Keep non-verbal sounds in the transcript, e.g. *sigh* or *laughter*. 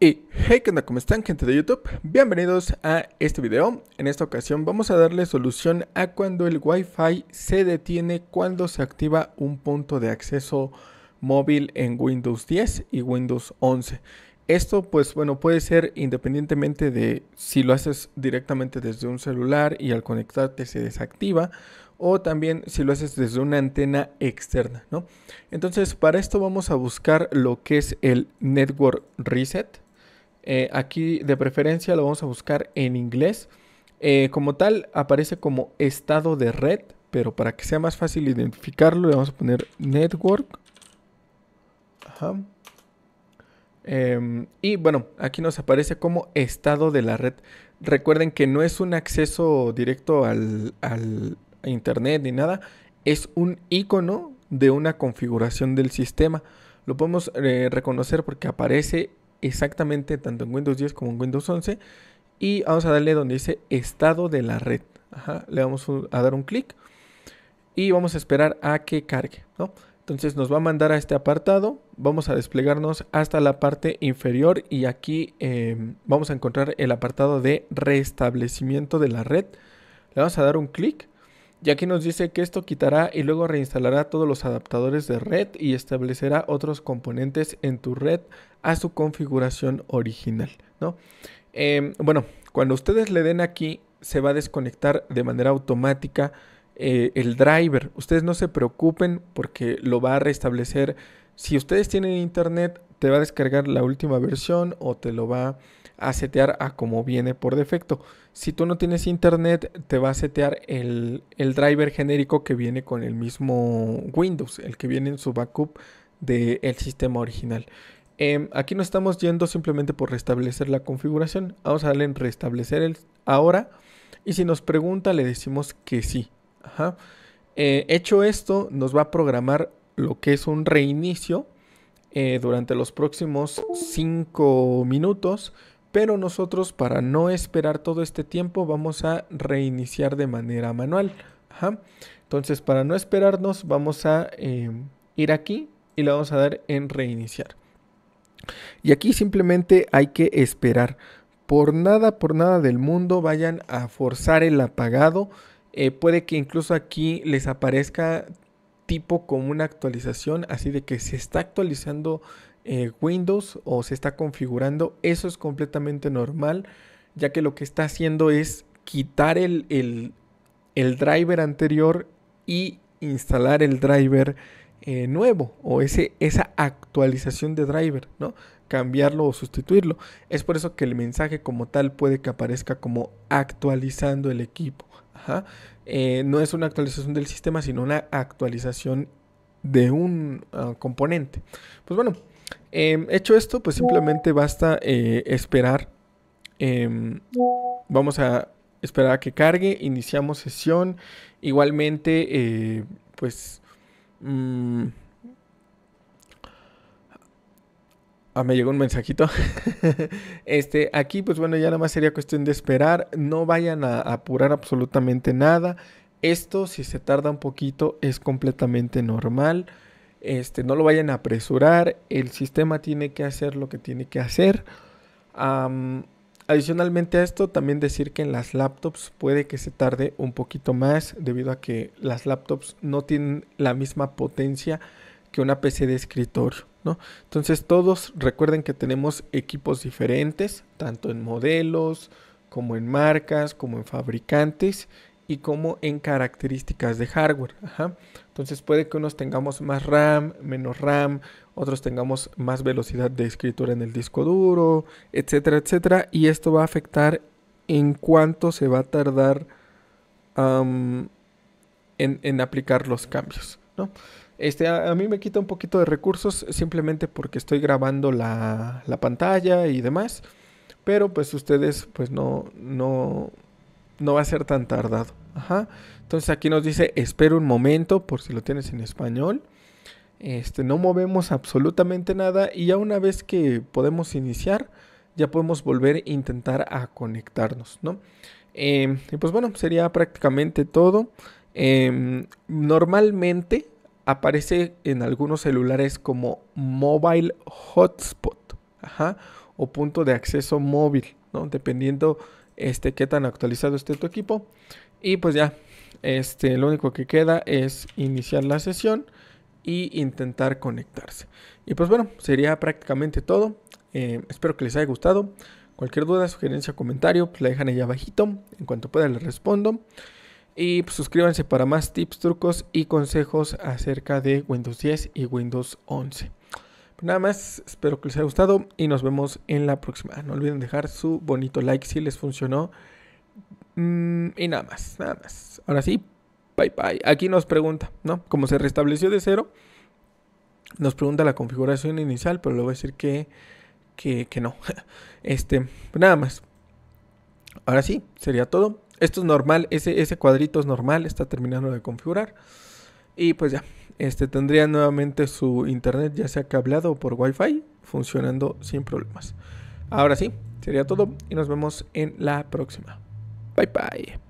Y hey, ¿qué onda? ¿Cómo están gente de YouTube? Bienvenidos a este video. En esta ocasión vamos a darle solución a cuando el Wi-Fi se detiene cuando se activa un punto de acceso móvil en Windows 10 y Windows 11. Esto pues bueno puede ser independientemente de si lo haces directamente desde un celular y al conectarte se desactiva o también si lo haces desde una antena externa, ¿no? Entonces para esto vamos a buscar lo que es el Network Reset eh, aquí de preferencia lo vamos a buscar en inglés. Eh, como tal aparece como estado de red, pero para que sea más fácil identificarlo le vamos a poner network. Em, y bueno, aquí nos aparece como estado de la red. Recuerden que no es un acceso directo al, internet ni nada, es un icono de una configuración del sistema. Lo podemos eh, reconocer porque aparece exactamente tanto en Windows 10 como en Windows 11. Y vamos a darle donde dice estado de la red. le vamos a dar un clic y vamos a esperar a que cargue, ¿no? Entonces nos va a mandar a este apartado, vamos a desplegarnos hasta la parte inferior y aquí em, vamos a encontrar el apartado de restablecimiento de la red. Le vamos a dar un clic ya que nos dice que esto quitará y luego reinstalará todos los adaptadores de red y establecerá otros componentes en tu red a su configuración original, ¿no? Em, bueno, cuando ustedes le den aquí, se va a desconectar de manera automática eh, el driver. Ustedes no se preocupen porque lo va a restablecer. Si ustedes tienen internet, te va a descargar la última versión o te lo va a a setear a como viene por defecto. Si tú no tienes internet, te va a setear el, driver genérico que viene con el mismo Windows, el que viene en su backup del el sistema original. Em, aquí no estamos yendo simplemente por restablecer la configuración. Vamos a darle en restablecer el ahora. Y si nos pregunta, le decimos que sí. Eh, hecho esto, nos va a programar lo que es un reinicio eh, durante los próximos 5 minutos pero nosotros para no esperar todo este tiempo vamos a reiniciar de manera manual. Entonces para no esperarnos vamos a em, ir aquí y le vamos a dar en reiniciar. Y aquí simplemente hay que esperar. Por nada, por nada del mundo vayan a forzar el apagado. Eh, puede que incluso aquí les aparezca tipo como una actualización, así de que se está actualizando eh, Windows o se está configurando, eso es completamente normal, ya que lo que está haciendo es quitar el, el, driver anterior y instalar el driver eh, nuevo o ese, esa actualización de driver, ¿no? Cambiarlo o sustituirlo. Es por eso que el mensaje como tal puede que aparezca como actualizando el equipo. Eh, no es una actualización del sistema, sino una actualización de un ah, componente. Pues bueno, em, hecho esto, pues simplemente basta eh, esperar. Em, vamos a esperar a que cargue, iniciamos sesión. Igualmente, eh, pues... Mm, Ah, me llegó un mensajito. *laughs* este, aquí, pues bueno, ya nada más sería cuestión de esperar. No vayan a apurar absolutamente nada. Esto, si se tarda un poquito, es completamente normal. Este, no lo vayan a apresurar. El sistema tiene que hacer lo que tiene que hacer. adicionalmente a esto, también decir que en las laptops puede que se tarde un poquito más debido a que las laptops no tienen la misma potencia que una PC de escritorio. Entonces todos recuerden que tenemos equipos diferentes, tanto en modelos, como en marcas, como en fabricantes y como en características de hardware. Entonces puede que unos tengamos más RAM, menos RAM, otros tengamos más velocidad de escritura en el disco duro, etcétera, etcétera. Y esto va a afectar en cuánto se va a tardar en, en, aplicar los cambios. ¿no? Este, a, mí me quita un poquito de recursos simplemente porque estoy grabando la, pantalla y demás. Pero pues ustedes pues no, no, no va a ser tan tardado. Ajá. Entonces aquí nos dice, espera un momento por si lo tienes en español. Este, no movemos absolutamente nada y ya una vez que podemos iniciar, ya podemos volver a intentar a conectarnos, ¿no? Em, y pues bueno, sería prácticamente todo. Em, normalmente aparece en algunos celulares como mobile hotspot o punto de acceso móvil, dependiendo este, qué tan actualizado esté tu equipo. Y pues ya, este, lo único que queda es iniciar la sesión e intentar conectarse. Y pues bueno, sería prácticamente todo. Eh, espero que les haya gustado. Cualquier duda, sugerencia comentario, pues la dejan ahí abajito. En cuanto pueda les respondo. Y pues, suscríbanse para más tips, trucos y consejos acerca de Windows 10 y Windows 11. nada más, espero que les haya gustado y nos vemos en la próxima. No olviden dejar su bonito like si les funcionó. Mm, y nada más, nada más. Ahora sí, bye bye. Aquí nos pregunta, ¿no? Como se restableció de cero, nos pregunta la configuración inicial, pero le voy a decir que, que no. *laughs* Este, nada más. Ahora sí, sería todo. Esto es normal, ese, cuadrito es normal, está terminando de configurar. Y pues ya, este tendría nuevamente su internet ya sea cableado o por wifi funcionando sin problemas. Ahora sí, sería todo y nos vemos en la próxima. Bye bye.